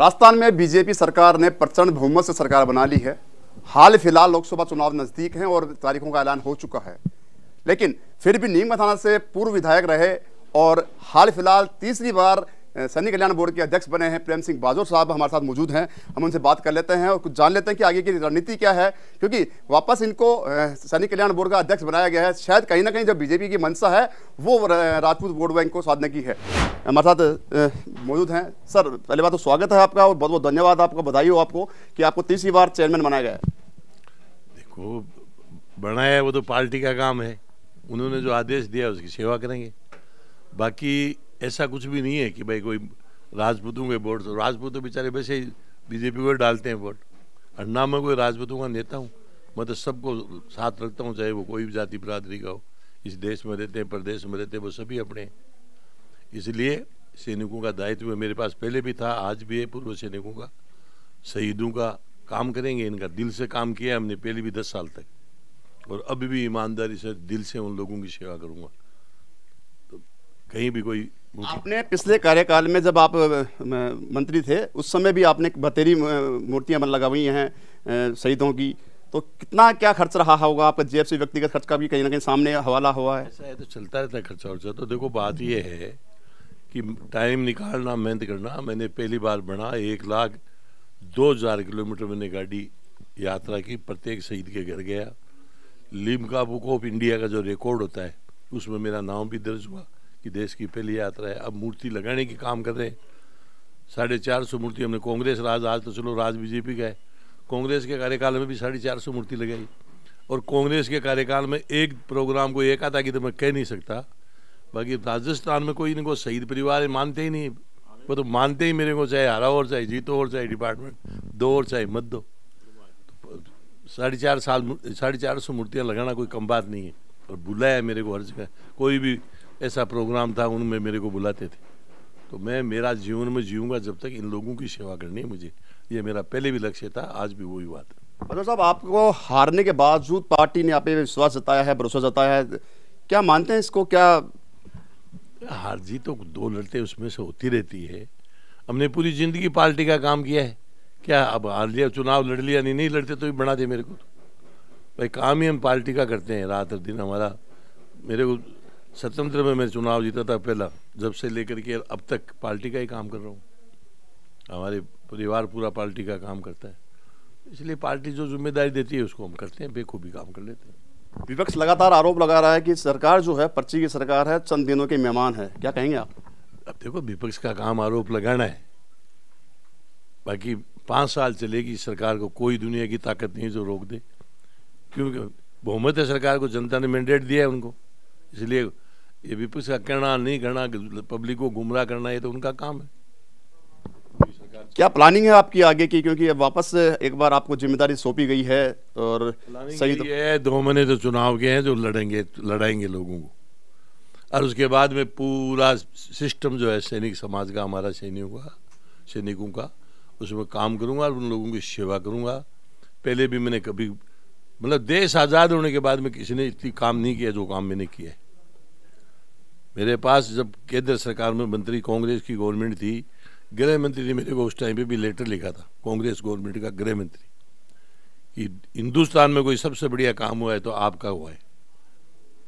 राजस्थान में बीजेपी सरकार ने प्रचंड बहुमत से सरकार बना ली है हाल फिलहाल लोकसभा चुनाव नज़दीक हैं और तारीखों का ऐलान हो चुका है लेकिन फिर भी नीम थाना से पूर्व विधायक रहे और हाल फिलहाल तीसरी बार सैनिक कल्याण बोर्ड के अध्यक्ष बने हैं प्रेम सिंह बाजोर साहब हमारे साथ मौजूद हैं हम उनसे बात कर लेते हैं और कुछ जान लेते हैं कि आगे की रणनीति क्या है क्योंकि वापस इनको सैनिक कल्याण बोर्ड का अध्यक्ष बनाया गया है शायद कहीं ना कहीं जो बीजेपी की मंशा है वो राजपूत वोट बैंक को साधने की है हमारे साथ मौजूद हैं सर पहले बात तो स्वागत है आपका और बहुत बहुत धन्यवाद आपका बधाई हो आपको कि आपको तीसरी बार चेयरमैन बनाया गया है देखो बनाया वो तो पार्टी का काम है उन्होंने जो आदेश दिया उसकी सेवा करेंगे बाकी ऐसा कुछ भी नहीं है कि भाई कोई राजपूतों के वोट तो राजपूत तो बेचारे वैसे ही बीजेपी को डालते हैं वोट और ना मैं कोई राजपूतों का नेता हूँ मैं तो सबको साथ रखता हूँ चाहे वो कोई भी जाति बरादरी का हो इस देश में रहते हैं प्रदेश में रहते हैं वो सभी अपने इसलिए सैनिकों का दायित्व मेरे पास पहले भी था आज भी है पूर्व सैनिकों का शहीदों का काम करेंगे इनका दिल से काम किया हमने पहले भी दस साल तक और अभी भी ईमानदारी से दिल से उन लोगों की सेवा करूँगा तो कहीं भी कोई आपने पिछले कार्यकाल में जब आप मंत्री थे उस समय भी आपने बतेरी मूर्तियां बन हुई हैं शहीदों की तो कितना क्या खर्च रहा होगा आपका जेब से व्यक्तिगत खर्च का भी कहीं ना कहीं सामने हवाला हुआ है ऐसा है तो चलता रहता है खर्चा वर्चा तो देखो बात यह है कि टाइम निकालना मेहनत करना मैंने पहली बार बना एक लाख दो हज़ार किलोमीटर मैंने गाड़ी यात्रा की प्रत्येक शहीद के घर गया लिम का बुक ऑफ इंडिया का जो रिकॉर्ड होता है उसमें मेरा नाम भी दर्ज हुआ कि देश की पहली यात्रा है अब मूर्ति लगाने के काम कर रहे हैं साढ़े चार सौ मूर्ति हमने कांग्रेस राज आज तो चलो राज बीजेपी का है कांग्रेस के कार्यकाल में भी साढ़े चार सौ मूर्ति लगाई और कांग्रेस के कार्यकाल में एक प्रोग्राम को एक आता कि तो मैं कह नहीं सकता बाकी राजस्थान में कोई इनको शहीद परिवार मानते ही नहीं वो तो मानते ही मेरे को चाहे हरा और चाहे जीतो और चाहे डिपार्टमेंट दो और चाहे मत दो साढ़े चार साल साढ़े चार सौ मूर्तियाँ लगाना कोई कम बात नहीं है और बुलाया मेरे को हर जगह कोई भी ऐसा प्रोग्राम था उनमें मेरे को बुलाते थे तो मैं मेरा जीवन में जीऊँगा जब तक इन लोगों की सेवा करनी है मुझे ये मेरा पहले भी लक्ष्य था आज भी वही बात है मतलब साहब आपको हारने के बावजूद पार्टी ने आप विश्वास जताया है भरोसा जताया है क्या मानते हैं इसको क्या हार जीत तो दो लड़ते उसमें से होती रहती है हमने पूरी जिंदगी पार्टी का काम किया है क्या अब हार लिया चुनाव लड़ लिया नहीं नहीं लड़ते तो भी बना दे मेरे को तो। भाई काम ही हम पार्टी का करते हैं रात और दिन हमारा मेरे को स्वतंत्र में मैं चुनाव जीता था पहला जब से लेकर के अब तक पार्टी का ही काम कर रहा हूँ हमारे परिवार पूरा पार्टी का काम करता है इसलिए पार्टी जो जिम्मेदारी देती है उसको हम करते हैं बेखूबी काम कर लेते हैं विपक्ष लगातार आरोप लगा रहा है कि सरकार जो है पर्ची की सरकार है चंद दिनों के मेहमान है क्या कहेंगे आप अब देखो विपक्ष का काम आरोप लगाना है बाकी पांच साल चलेगी सरकार को कोई दुनिया की ताकत नहीं जो रोक दे क्योंकि बहुमत है सरकार को जनता ने मैंडेट दिया है उनको इसलिए ये विपक्ष का कहना नहीं करना पब्लिक को गुमराह करना ये तो उनका काम है क्या प्लानिंग है आपकी आगे की क्योंकि अब वापस एक बार आपको जिम्मेदारी सौंपी गई है और सही तो... है दो महीने तो चुनाव के हैं जो लड़ेंगे लड़ाएंगे लोगों को और उसके बाद में पूरा सिस्टम जो है सैनिक समाज का हमारा सैनिकों का सैनिकों का उसमें काम करूँगा और उन लोगों की सेवा करूँगा पहले भी मैंने कभी मतलब देश आज़ाद होने के बाद में किसी ने इतनी काम नहीं किया जो काम मैंने किया मेरे पास जब केंद्र सरकार में मंत्री कांग्रेस की गवर्नमेंट थी गृह मंत्री ने मेरे को उस टाइम पे भी लेटर लिखा था कांग्रेस गवर्नमेंट का गृह मंत्री कि हिंदुस्तान में कोई सबसे बढ़िया काम हुआ है तो आपका हुआ है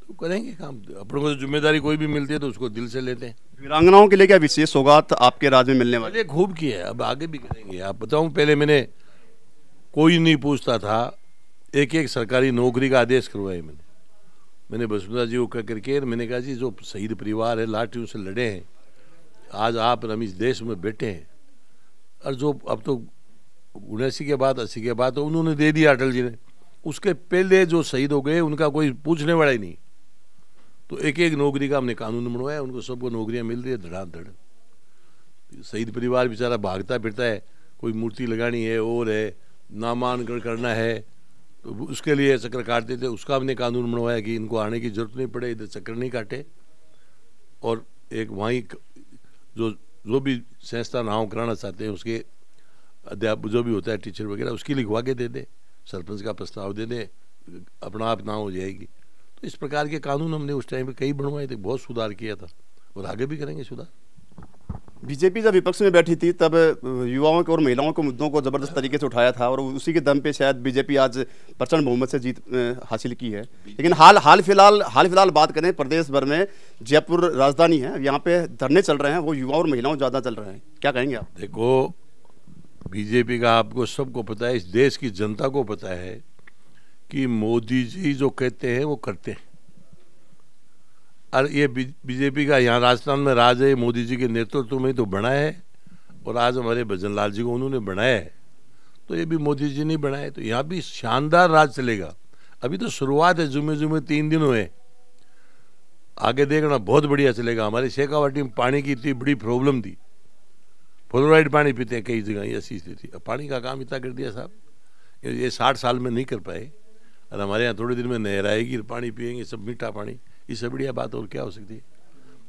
तो करेंगे काम अपने को जिम्मेदारी कोई भी मिलती है तो उसको दिल से लेते हैं वीरांगनाओं के लिए क्या विशेष सौगात आपके राज्य में मिलने वाले खूब की है अब आगे भी करेंगे आप बताऊँ पहले मैंने कोई नहीं पूछता था एक एक सरकारी नौकरी का आदेश करवाया मैंने मैंने वसुंधरा जी को कह करके मैंने कहा जी जो शहीद परिवार है लाठियों से लड़े हैं आज आप रमीज देश में बैठे हैं और जो अब तो उन्यासी के बाद अस्सी के बाद तो उन्होंने दे दिया अटल जी ने उसके पहले जो शहीद हो गए उनका कोई पूछने वाला ही नहीं तो एक एक नौकरी का हमने कानून बनवाया उनको सबको नौकरियाँ मिल रही है धड़ाधड़ शहीद परिवार बेचारा भागता फिरता है कोई मूर्ति लगानी है और है नामांकन करना है तो उसके लिए चक्कर काटते थे उसका हमने कानून बनवाया कि इनको आने की जरूरत नहीं पड़े इधर चक्कर नहीं काटे और एक वहीं जो जो भी संस्था नाव कराना चाहते हैं उसके अध्यापक जो भी होता है टीचर वगैरह उसकी लिखवा के दे दें सरपंच का प्रस्ताव दे दें अपना आप ना हो जाएगी तो इस प्रकार के कानून हमने उस टाइम पे कई बनवाए थे बहुत सुधार किया था और आगे भी करेंगे सुधार बीजेपी जब विपक्ष में बैठी थी तब युवाओं के और महिलाओं के मुद्दों को ज़बरदस्त तरीके से उठाया था और उसी के दम पे शायद बीजेपी आज प्रचंड बहुमत से जीत हासिल की है लेकिन हाल हाल फिलहाल हाल फिलहाल बात करें प्रदेश भर में जयपुर राजधानी है यहाँ पे धरने चल रहे हैं वो युवा और महिलाओं ज़्यादा चल रहे हैं क्या कहेंगे आप देखो बीजेपी का आपको सबको पता है इस देश की जनता को पता है कि मोदी जी जो कहते हैं वो करते हैं और ये बीजेपी का यहाँ राजस्थान में राज है मोदी जी के नेतृत्व में तो बना है और आज हमारे भजन लाल जी को उन्होंने बनाया है तो ये भी मोदी जी ने बनाया है तो यहाँ भी शानदार राज चलेगा अभी तो शुरुआत है जुमे जुमे तीन दिन हुए आगे देखना बहुत बढ़िया चलेगा हमारे शेखावाटी में पानी की इतनी बड़ी प्रॉब्लम थी फ्लोराइड पानी पीते हैं कई जगह ऐसी स्थिति पानी का काम इतना कर दिया साहब ये साठ साल में नहीं कर पाए और हमारे यहाँ थोड़े दिन में नहर आएगी पानी पिएंगे सब मीठा पानी इससे बढ़िया बात और क्या हो सकती है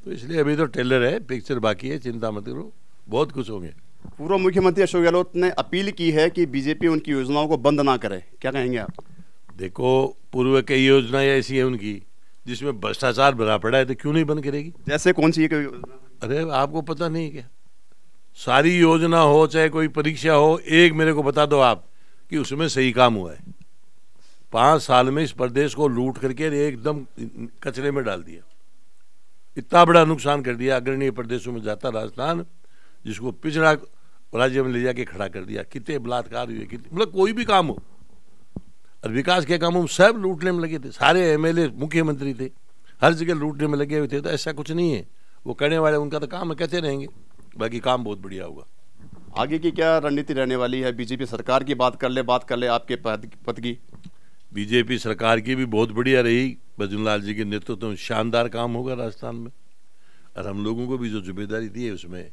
तो इसलिए अभी तो टेलर है पिक्चर बाकी है चिंता मत करो बहुत कुछ होंगे पूर्व मुख्यमंत्री अशोक गहलोत ने अपील की है कि बीजेपी उनकी योजनाओं को बंद ना करे क्या कहेंगे आप देखो पूर्व कई योजनाएं ऐसी हैं उनकी जिसमें भ्रष्टाचार भरा पड़ा है तो क्यों नहीं बंद करेगी जैसे कौन सी कोई अरे आपको पता नहीं क्या सारी योजना हो चाहे कोई परीक्षा हो एक मेरे को बता दो आप कि उसमें सही काम हुआ है पाँच साल में इस प्रदेश को लूट करके एकदम कचरे में डाल दिया इतना बड़ा नुकसान कर दिया अग्रणीय प्रदेशों में जाता राजस्थान जिसको पिछड़ा राज्य में ले जाके खड़ा कर दिया कितने बलात्कार हुए कितने मतलब कोई भी काम हो और विकास के कामों में सब लूटने में लगे थे सारे एमएलए मुख्यमंत्री थे हर जगह लूटने में लगे हुए थे तो ऐसा कुछ नहीं है वो करने वाले उनका तो काम है कहते रहेंगे बाकी काम बहुत बढ़िया होगा आगे की क्या रणनीति रहने वाली है बीजेपी सरकार की बात कर ले बात कर ले आपके पद की बीजेपी सरकार की भी बहुत बढ़िया रही भजन जी के नेतृत्व में शानदार काम होगा राजस्थान में और हम लोगों को भी जो जिम्मेदारी दी है उसमें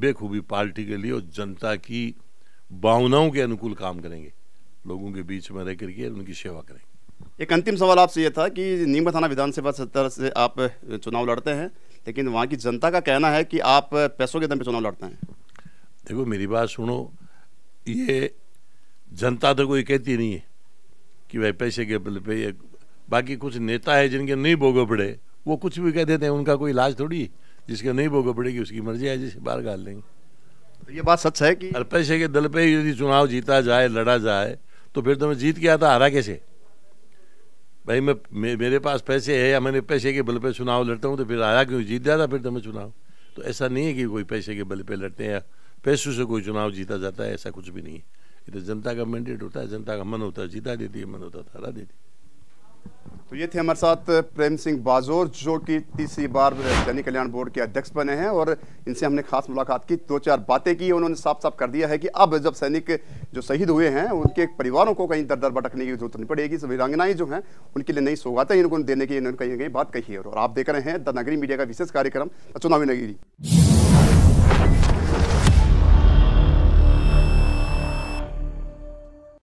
बेखूबी पार्टी के लिए और जनता की भावनाओं के अनुकूल काम करेंगे लोगों के बीच में रह करके उनकी सेवा करेंगे एक अंतिम सवाल आपसे यह था कि नीमा थाना विधानसभा सत्र से आप चुनाव लड़ते हैं लेकिन वहाँ की जनता का कहना है कि आप पैसों के दम पे चुनाव लड़ते हैं देखो मेरी बात सुनो ये जनता तो कोई कहती नहीं है कि भाई पैसे के बल पे बाकी कुछ नेता है जिनके नहीं भोगो पड़े वो कुछ भी कह देते हैं उनका कोई इलाज थोड़ी जिसके नहीं भोगो पड़ेगी उसकी मर्जी है जिसे बाहर गाल लेंगे तो ये बात सच है कि अरे पैसे के दल पे यदि चुनाव जीता जाए लड़ा जाए तो फिर तो मैं जीत के आता हारा कैसे भाई मैं मे, मेरे पास पैसे है या मैंने पैसे के बल पे चुनाव लड़ता हूँ तो फिर हारा क्यों जीत जाता फिर तो मैं चुनाव तो ऐसा नहीं है कि कोई पैसे के बल पे लड़ते हैं या पैसों से कोई चुनाव जीता जाता है ऐसा कुछ भी नहीं है ये तो जनता का मैंडेट होता है जनता का मन होता है जीता देती है मन होता है हरा देती तो ये थे हमारे साथ प्रेम सिंह बाजोर जो कि तीसरी बार सैनिक कल्याण बोर्ड के अध्यक्ष बने हैं और इनसे हमने खास मुलाकात की दो चार बातें की उन्होंने साफ साफ कर दिया है कि अब जब सैनिक जो शहीद हुए हैं उनके परिवारों को कहीं दर दर भटकने की जरूरत नहीं पड़ेगी वीरांगनाएं जो हैं उनके लिए नई सौगातें इनको देने की इन्होंने कहीं कहीं बात कही है और आप देख रहे हैं द नगरी मीडिया का विशेष कार्यक्रम चुनावी नगरी